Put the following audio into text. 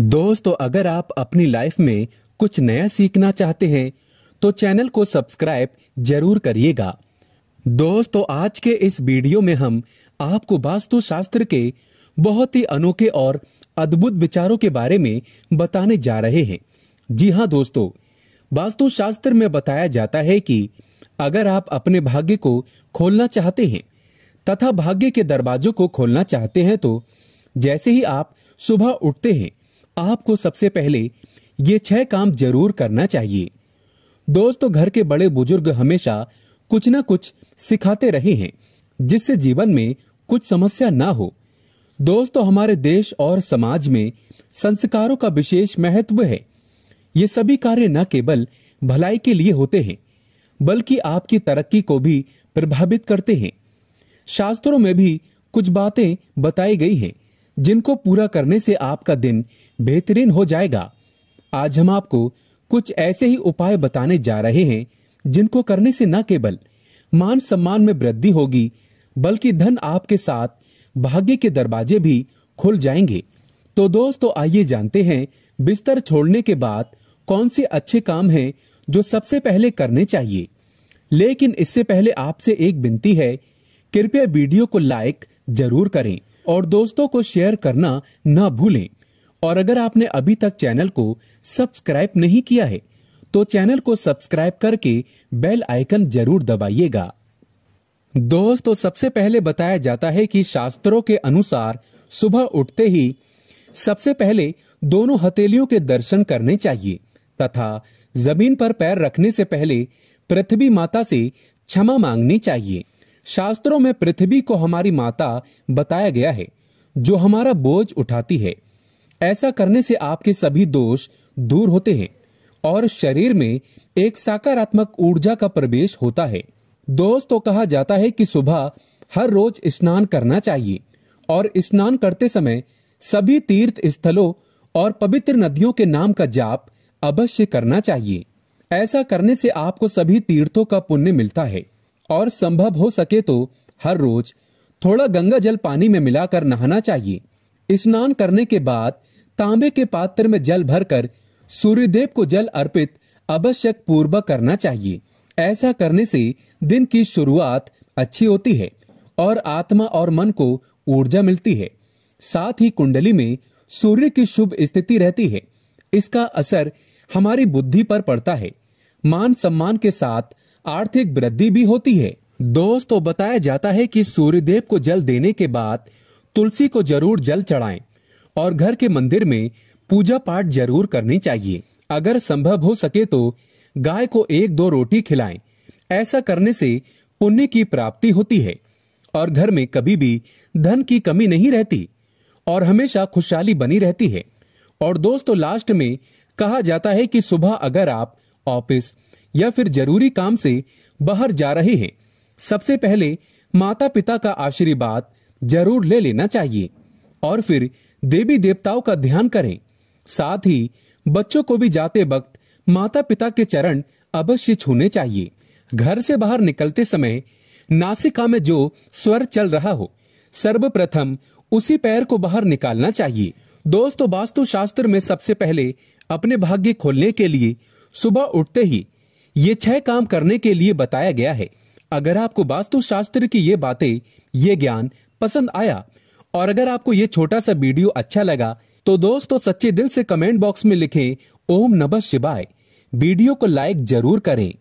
दोस्तों तो अगर आप अपनी लाइफ में कुछ नया सीखना चाहते हैं तो चैनल को सब्सक्राइब जरूर करिएगा दोस्तों तो आज के इस वीडियो में हम आपको वास्तु शास्त्र के बहुत ही अनोखे और अद्भुत विचारों के बारे में बताने जा रहे हैं जी हाँ दोस्तों वास्तु शास्त्र में बताया जाता है कि अगर आप अपने भाग्य को खोलना चाहते हैं तथा भाग्य के दरवाजों को खोलना चाहते हैं तो जैसे ही आप सुबह उठते हैं आपको सबसे पहले ये छह काम जरूर करना चाहिए दोस्तों तो घर के बड़े बुजुर्ग हमेशा कुछ ना कुछ सिखाते रहे हैं जिससे जीवन में कुछ समस्या ना हो दोस्तों तो हमारे देश और समाज में संस्कारों का विशेष महत्व है ये सभी कार्य न केवल भलाई के लिए होते हैं बल्कि आपकी तरक्की को भी प्रभावित करते हैं शास्त्रों में भी कुछ बातें बताई गई हैं जिनको पूरा करने से आपका दिन बेहतरीन हो जाएगा आज हम आपको कुछ ऐसे ही उपाय बताने जा रहे हैं जिनको करने से न केवल मान सम्मान में वृद्धि होगी बल्कि धन आपके साथ भाग्य के दरवाजे भी खुल जाएंगे तो दोस्तों तो आइए जानते हैं बिस्तर छोड़ने के बाद कौन से अच्छे काम हैं जो सबसे पहले करने चाहिए लेकिन इससे पहले आपसे एक विनती है कृपया वीडियो को लाइक जरूर करें और दोस्तों को शेयर करना ना भूलें और अगर आपने अभी तक चैनल को सब्सक्राइब नहीं किया है तो चैनल को सब्सक्राइब करके बेल आइकन जरूर दबाइएगा दोस्तों सबसे पहले बताया जाता है कि शास्त्रों के अनुसार सुबह उठते ही सबसे पहले दोनों हथेलियों के दर्शन करने चाहिए तथा जमीन पर पैर रखने से पहले पृथ्वी माता से क्षमा मांगनी चाहिए शास्त्रों में पृथ्वी को हमारी माता बताया गया है जो हमारा बोझ उठाती है ऐसा करने से आपके सभी दोष दूर होते हैं और शरीर में एक सकारात्मक ऊर्जा का प्रवेश होता है दोस्तों कहा जाता है कि सुबह हर रोज स्नान करना चाहिए और स्नान करते समय सभी तीर्थ स्थलों और पवित्र नदियों के नाम का जाप अवश्य करना चाहिए ऐसा करने से आपको सभी तीर्थों का पुण्य मिलता है और संभव हो सके तो हर रोज थोड़ा गंगा जल पानी में मिलाकर नहाना चाहिए स्नान करने के बाद तांबे के पात्र में जल भरकर सूर्यदेव को जल अर्पित आवश्यक पूर्वक करना चाहिए ऐसा करने से दिन की शुरुआत अच्छी होती है और आत्मा और मन को ऊर्जा मिलती है साथ ही कुंडली में सूर्य की शुभ स्थिति रहती है इसका असर हमारी बुद्धि पर पड़ता है मान सम्मान के साथ आर्थिक वृद्धि भी होती है दोस्तों बताया जाता है कि सूर्यदेव को जल देने के बाद तुलसी को जरूर जल चढ़ाएं। और घर के मंदिर में पूजा पाठ जरूर करनी चाहिए अगर संभव हो सके तो गाय को एक दो रोटी खिलाएं ऐसा करने से पुण्य की प्राप्ति होती है और घर में कभी भी धन की कमी नहीं रहती और हमेशा खुशहाली बनी रहती है और दोस्तों लास्ट में कहा जाता है कि सुबह अगर आप ऑफिस या फिर जरूरी काम से बाहर जा रहे हैं सबसे पहले माता पिता का आशीर्वाद जरूर ले लेना चाहिए और फिर देवी देवताओं का ध्यान करें साथ ही बच्चों को भी जाते वक्त माता पिता के चरण अवश्य छूने चाहिए घर से बाहर निकलते समय नासिका में जो स्वर चल रहा हो सर्वप्रथम उसी पैर को बाहर निकालना चाहिए दोस्तों वास्तु शास्त्र में सबसे पहले अपने भाग्य खोलने के लिए सुबह उठते ही ये छह काम करने के लिए बताया गया है अगर आपको वास्तु शास्त्र की ये बातें ये ज्ञान पसंद आया और अगर आपको ये छोटा सा वीडियो अच्छा लगा तो दोस्तों सच्चे दिल से कमेंट बॉक्स में लिखें ओम नमः शिवाय वीडियो को लाइक जरूर करें